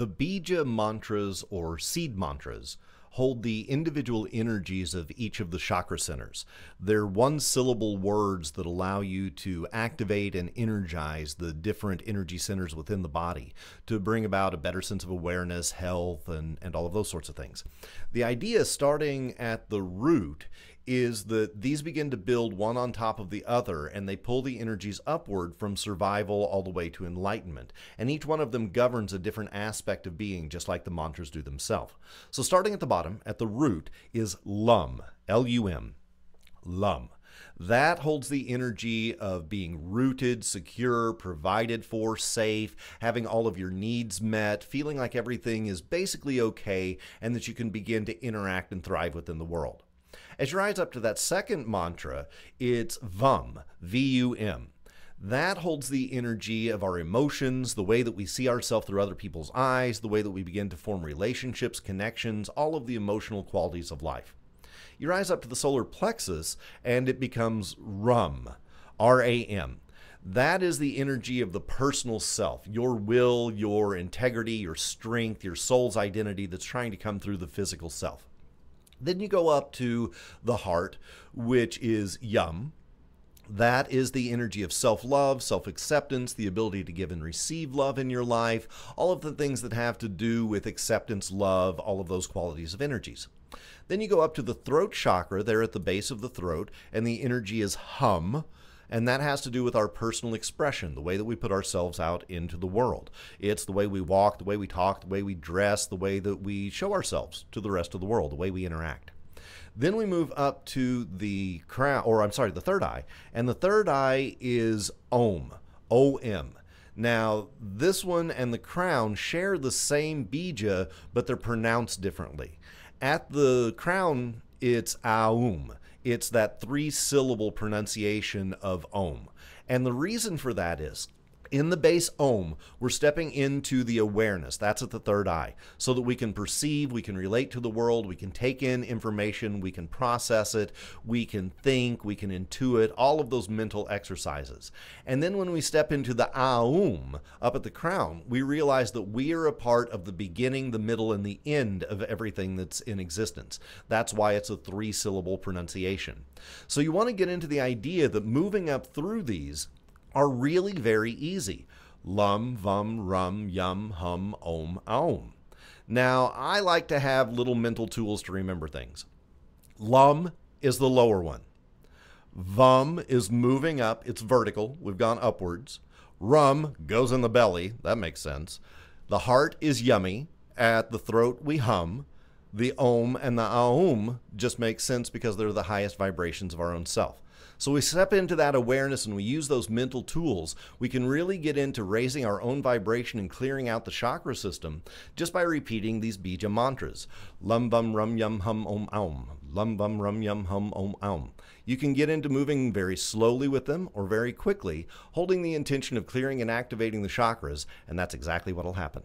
The bija mantras or seed mantras hold the individual energies of each of the chakra centers. They're one syllable words that allow you to activate and energize the different energy centers within the body to bring about a better sense of awareness, health, and, and all of those sorts of things. The idea starting at the root is that these begin to build one on top of the other and they pull the energies upward from survival all the way to enlightenment. And each one of them governs a different aspect of being, just like the mantras do themselves. So, starting at the bottom, at the root, is Lum, L U M, Lum. That holds the energy of being rooted, secure, provided for, safe, having all of your needs met, feeling like everything is basically okay, and that you can begin to interact and thrive within the world. As you rise up to that second mantra, it's VUM, V U M. That holds the energy of our emotions, the way that we see ourselves through other people's eyes, the way that we begin to form relationships, connections, all of the emotional qualities of life. You rise up to the solar plexus and it becomes RUM, R A M. That is the energy of the personal self, your will, your integrity, your strength, your soul's identity that's trying to come through the physical self. Then you go up to the heart, which is yum. That is the energy of self love, self acceptance, the ability to give and receive love in your life, all of the things that have to do with acceptance, love, all of those qualities of energies. Then you go up to the throat chakra there at the base of the throat, and the energy is hum, and that has to do with our personal expression, the way that we put ourselves out into the world. It's the way we walk, the way we talk, the way we dress, the way that we show ourselves to the rest of the world, the way we interact. Then we move up to the crown, or I'm sorry, the third eye. And the third eye is OM, O M. Now, this one and the crown share the same bija, but they're pronounced differently. At the crown, it's aum. It's that three syllable pronunciation of om. And the reason for that is in the base ohm, we're stepping into the awareness. That's at the third eye, so that we can perceive, we can relate to the world, we can take in information, we can process it, we can think, we can intuit, all of those mental exercises. And then when we step into the aum, up at the crown, we realize that we are a part of the beginning, the middle, and the end of everything that's in existence. That's why it's a three syllable pronunciation. So you want to get into the idea that moving up through these are really very easy. Lum, vum, rum, yum, hum, om, om. Now, I like to have little mental tools to remember things. Lum is the lower one. Vum is moving up, it's vertical, we've gone upwards. Rum goes in the belly, that makes sense. The heart is yummy, at the throat we hum. The om and the aum just make sense because they're the highest vibrations of our own self. So we step into that awareness and we use those mental tools. We can really get into raising our own vibration and clearing out the chakra system just by repeating these bija mantras. Lum bum rum yum hum om om. Lum bum rum yum hum om om. You can get into moving very slowly with them or very quickly, holding the intention of clearing and activating the chakras, and that's exactly what will happen.